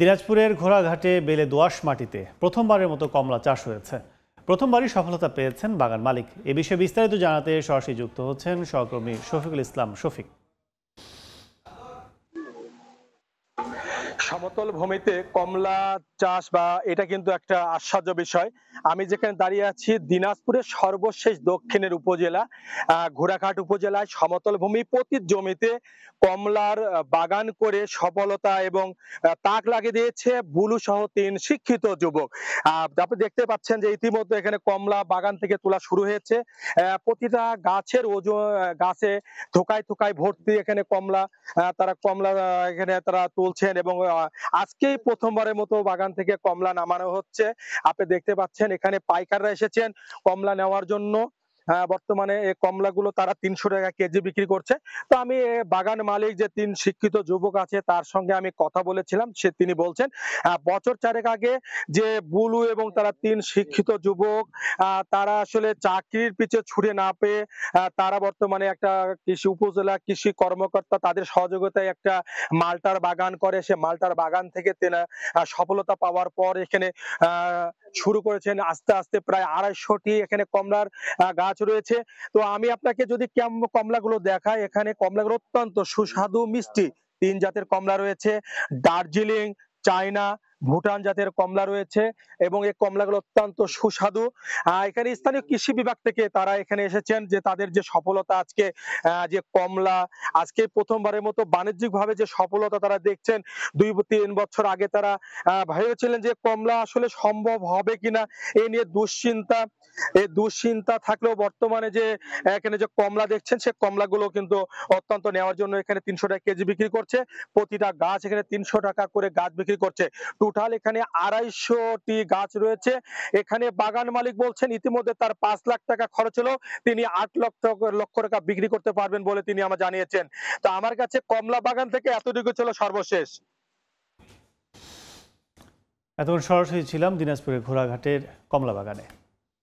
দিনাজপুরের ঘোড়াঘাটে বেলে দোয়াশ মাটিতে প্রথমবারের মতো কমলা চাষ হয়েছে প্রথমবারই সফলতা পেয়েছেন বাগান মালিক এ বিষয়ে বিস্তারিত জানাতে সরাসরি যুক্ত হচ্ছেন সহকর্মী শফিকুল ইসলাম শফিক সমতল ভূমিতে কমলা চাষ বা এটা কিন্তু একটা আশ্চর্য বিষয় আমি যেখানে দাঁড়িয়ে আছি দিনাজপুরের সর্বশেষ দক্ষিণের উপজেলা ঘোড়াঘাট উপজেলায় সমতল ভূমি প্রতি জমিতে কমলার বাগান করে সফলতা এবং তাক লাগিয়ে দিয়েছে বুলু সহ তিন শিক্ষিত যুবক আপনি দেখতে পাচ্ছেন যে ইতিমধ্যে এখানে কমলা বাগান থেকে তোলা শুরু হয়েছে প্রতিটা গাছের ওজন গাছে থোকায় থোকায় ভর্তি এখানে কমলা তারা কমলা এখানে তারা তুলছেন এবং আজকেই প্রথমবারের মতো বাগান থেকে কমলা নামানো হচ্ছে আপনি দেখতে পাচ্ছেন এখানে পাইকাররা এসেছেন কমলা নেওয়ার জন্য হ্যাঁ, বর্তমানে এই কমলাগুলো তারা তিনশো টাকা কেজি বিক্রি করছে তো আমি বাগান মালিক যে তিন শিক্ষিত যুবক আছে তার সঙ্গে আমি কথা বলেছিলাম সে তিনি বলছেন বছর চারেক আগে যে বুলু এবং তারা তিন শিক্ষিত যুবক তারা আসলে চাকরির পিছে ছুটে না পেয়ে তারা বর্তমানে একটা কৃষি উপজেলা কৃষি কর্মকর্তা তাদের সহযোগিতায় একটা মালটার বাগান করে সে মালটার বাগান থেকে তেনা সফলতা পাওয়ার পর এখানে শুরু করেছেন আস্তে আস্তে প্রায় আড়াইশোটি এখানে কমলার গাছ গাছ রয়েছে তো আমি আপনাকে যদি কমলাগুলো দেখাই এখানে কমলাগুলো অত্যন্ত সুস্বাদু মিষ্টি তিন জাতের কমলা রয়েছে দার্জিলিং চায়না ভুটান জাতের কমলা রয়েছে এবং এই কমলাগুলো অত্যন্ত সুস্বাদু এখানে স্থানীয় কৃষি বিভাগ থেকে তারা এখানে এসেছেন যে তাদের যে সফলতা আজকে যে কমলা আজকে প্রথমবারের মতো বাণিজ্যিকভাবে যে সফলতা তারা দেখছেন দুই তিন বছর আগে তারা ভেবেছিলেন যে কমলা আসলে সম্ভব হবে কিনা এ নিয়ে দুশ্চিন্তা এই দুশ্চিন্তা থাকলেও বর্তমানে যে এখানে যে কমলা দেখছেন সে কমলাগুলো কিন্তু অত্যন্ত নেওয়ার জন্য এখানে তিনশো টাকা কেজি বিক্রি করছে প্রতিটা গাছ এখানে তিনশো টাকা করে গাছ বিক্রি করছে টোটাল এখানে আড়াইশোটি গাছ রয়েছে এখানে বাগান মালিক বলছেন ইতিমধ্যে তার পাঁচ লাখ টাকা খরচ হলো তিনি আট লক্ষ লক্ষ টাকা বিক্রি করতে পারবেন বলে তিনি আমার জানিয়েছেন তো আমার কাছে কমলা বাগান থেকে এতটুকু ছিল সর্বশেষ এতক্ষণ সরাসরি ছিলাম দিনাজপুরের ঘোড়াঘাটের কমলা বাগানে